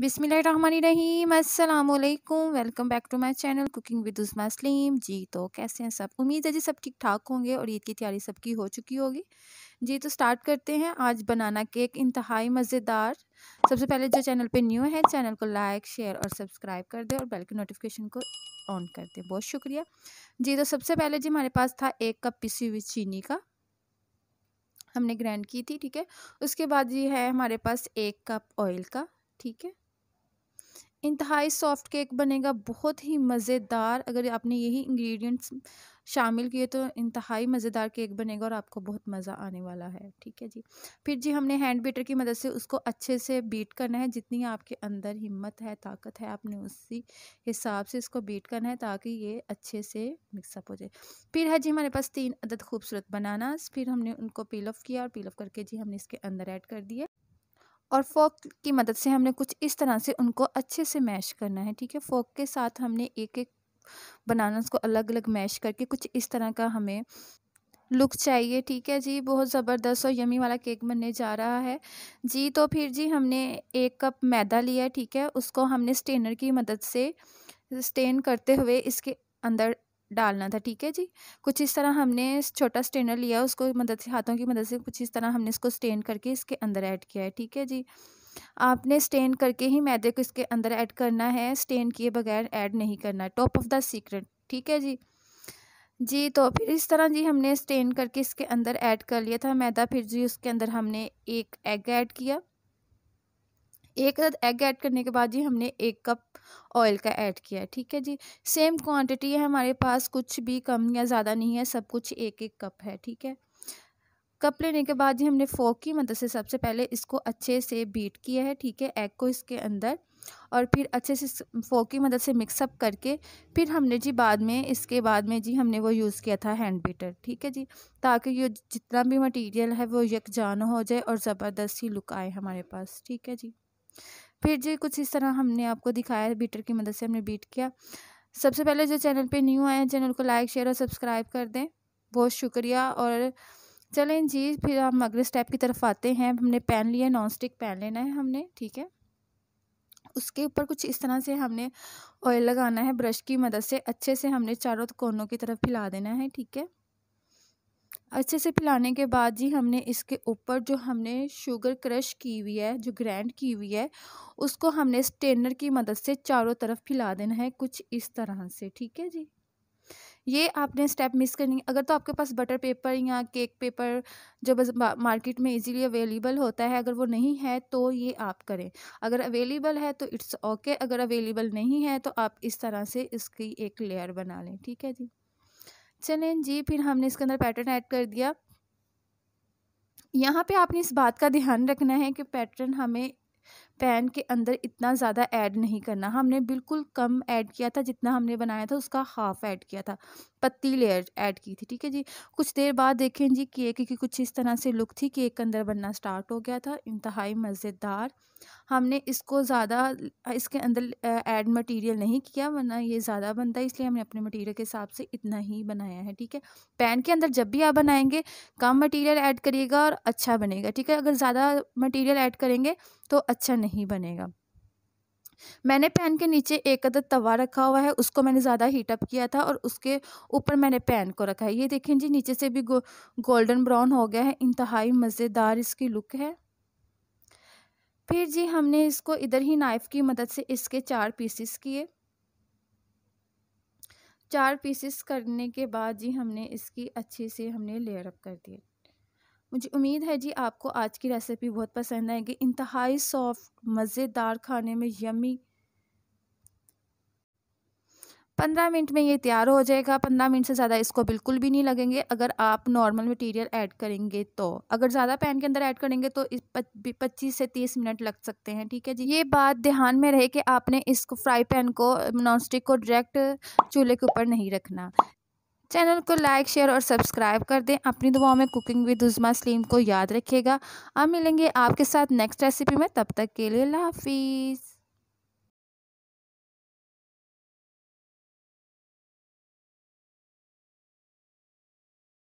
बिसमीम अल्लाम welcome back to my channel cooking with Usma Saleem ji तो कैसे हैं सब उम्मीद है जी सब ठीक ठाक होंगे और ईद की तैयारी सबकी हो चुकी होगी जी तो स्टार्ट करते हैं आज बनाना केक इंतहाई मज़ेदार सबसे पहले जो चैनल पे न्यू है चैनल को लाइक शेयर और सब्सक्राइब कर दें और बेल के नोटिफिकेशन को ऑन कर दें बहुत शुक्रिया जी तो सबसे पहले जी हमारे पास था एक कप पिसी हुई चीनी का हमने ग्राइंड की थी ठीक है उसके बाद ये है हमारे पास एक कप ऑयल का ठीक है इंतहाई सॉफ्ट केक बनेगा बहुत ही मज़ेदार अगर आपने यही इंग्रेडिएंट्स शामिल किए तो इंतहाई मज़ेदार केक बनेगा और आपको बहुत मज़ा आने वाला है ठीक है जी फिर जी हमने हैंड बीटर की मदद से उसको अच्छे से बीट करना है जितनी आपके अंदर हिम्मत है ताकत है आपने उसी हिसाब से इसको बीट करना है ताकि ये अच्छे से मिक्सअप हो जाए फिर है जी हमारे पास तीन अदद खूबसूरत बनाना फिर हमने उनको पील ऑफ किया और पील ऑफ करके जी हमने इसके अंदर ऐड कर दिए और फोक की मदद से हमने कुछ इस तरह से उनको अच्छे से मैश करना है ठीक है फोक के साथ हमने एक एक बनानास को अलग अलग मैश करके कुछ इस तरह का हमें लुक चाहिए ठीक है जी बहुत ज़बरदस्त और यमी वाला केक बनने जा रहा है जी तो फिर जी हमने एक कप मैदा लिया ठीक है उसको हमने स्टेनर की मदद से स्टेन करते हुए इसके अंदर डालना था ठीक है जी कुछ इस तरह हमने छोटा स्टेनर लिया उसको मदद से हाथों की मदद से कुछ इस तरह हमने इसको स्टेन करके इसके अंदर ऐड किया है ठीक है जी आपने स्टेन करके ही मैदे को इसके अंदर ऐड करना है स्टेन किए बगैर ऐड नहीं करना है टॉप ऑफ द सीक्रेट ठीक है जी जी तो फिर इस तरह जी हमने स्टेन करके इसके अंदर ऐड कर लिया था मैदा फिर जी उसके अंदर हमने एक एग ऐड किया एक एग ऐड करने के बाद जी हमने एक कप ऑयल का ऐड किया ठीक है जी सेम क्वांटिटी है हमारे पास कुछ भी कम या ज़्यादा नहीं है सब कुछ एक एक कप है ठीक है कप लेने के बाद ही हमने फोक की मदद मतलब से सबसे पहले इसको अच्छे से बीट किया है ठीक है एग को इसके अंदर और फिर अच्छे से फोक की मदद मतलब से मिक्सअप करके फिर हमने जी बाद में इसके बाद में जी हमने वो यूज़ किया था हैंड बीटर ठीक है जी ताकि ये जितना भी मटेरियल है वो यकजान हो जाए और ज़बरदस्त ही लुक आए हमारे पास ठीक है जी फिर जी कुछ इस तरह हमने आपको दिखाया है बीटर की मदद से हमने बीट किया सबसे पहले जो चैनल पे न्यू आए हैं चैनल को लाइक शेयर और सब्सक्राइब कर दें बहुत शुक्रिया और चलें जी फिर हम अगले स्टेप की तरफ आते हैं हमने पैन लिया नॉन स्टिक पैन लेना है हमने ठीक है उसके ऊपर कुछ इस तरह से हमने ऑयल लगाना है ब्रश की मदद से अच्छे से हमने चारों कोनों की तरफ फैला देना है ठीक है अच्छे से पिलाने के बाद जी हमने इसके ऊपर जो हमने शुगर क्रश की हुई है जो ग्रैंड की हुई है उसको हमने स्टेनर की मदद से चारों तरफ फैला देना है कुछ इस तरह से ठीक है जी ये आपने स्टेप मिस करनी अगर तो आपके पास बटर पेपर या केक पेपर जो मार्केट में इजीली अवेलेबल होता है अगर वो नहीं है तो ये आप करें अगर अवेलेबल है तो इट्स ओके अगर अवेलेबल नहीं है तो आप इस तरह से इसकी एक लेयर बना लें ठीक है जी चने जी फिर हमने इसके अंदर पैटर्न ऐड कर दिया यहाँ पे आपने इस बात का ध्यान रखना है कि पैटर्न हमें पैन के अंदर इतना ज़्यादा ऐड नहीं करना हमने बिल्कुल कम ऐड किया था जितना हमने बनाया था उसका हाफ ऐड किया था पत्ती लेयर ऐड की थी ठीक है जी कुछ देर बाद देखें जी केक की कुछ इस तरह से लुक थी केक अंदर बनना स्टार्ट हो गया था इंतहाई मज़ेदार हमने इसको ज़्यादा इसके अंदर ऐड मटेरियल नहीं किया वरना ये ज़्यादा बनता है इसलिए हमने अपने मटेरियल के हिसाब से इतना ही बनाया है ठीक है पैन के अंदर जब भी आप बनाएंगे कम मटेरियल ऐड करिएगा और अच्छा बनेगा ठीक है अगर ज़्यादा मटेरियल ऐड करेंगे तो अच्छा नहीं बनेगा मैंने पैन के नीचे एक अदद तवा रखा हुआ है उसको मैंने ज़्यादा हीटअप किया था और उसके ऊपर मैंने पैन को रखा है ये देखें जी नीचे से भी गो, गोल्डन ब्राउन हो गया है इंतहाई मज़ेदार इसकी लुक है फिर जी हमने इसको इधर ही नाइफ़ की मदद से इसके चार पीसेस किए चार पीसेस करने के बाद जी हमने इसकी अच्छे से हमने लेयर अप कर दिए मुझे उम्मीद है जी आपको आज की रेसिपी बहुत पसंद आएगी इंतहाई सॉफ्ट मज़ेदार खाने में यमी पंद्रह मिनट में ये तैयार हो जाएगा पंद्रह मिनट से ज़्यादा इसको बिल्कुल भी नहीं लगेंगे अगर आप नॉर्मल मटेरियल ऐड करेंगे तो अगर ज़्यादा पैन के अंदर ऐड करेंगे तो इस पच्चीस से तीस मिनट लग सकते हैं ठीक है जी ये बात ध्यान में रहे कि आपने इस फ्राई पैन को नॉनस्टिक को डायरेक्ट चूल्हे के ऊपर नहीं रखना चैनल को लाइक शेयर और सब्सक्राइब कर दें अपनी दुआओं में कुकिंग विद उजमा सलीम को याद रखिएगा अब मिलेंगे आपके साथ नेक्स्ट रेसिपी में तब तक के लिए हाफिज़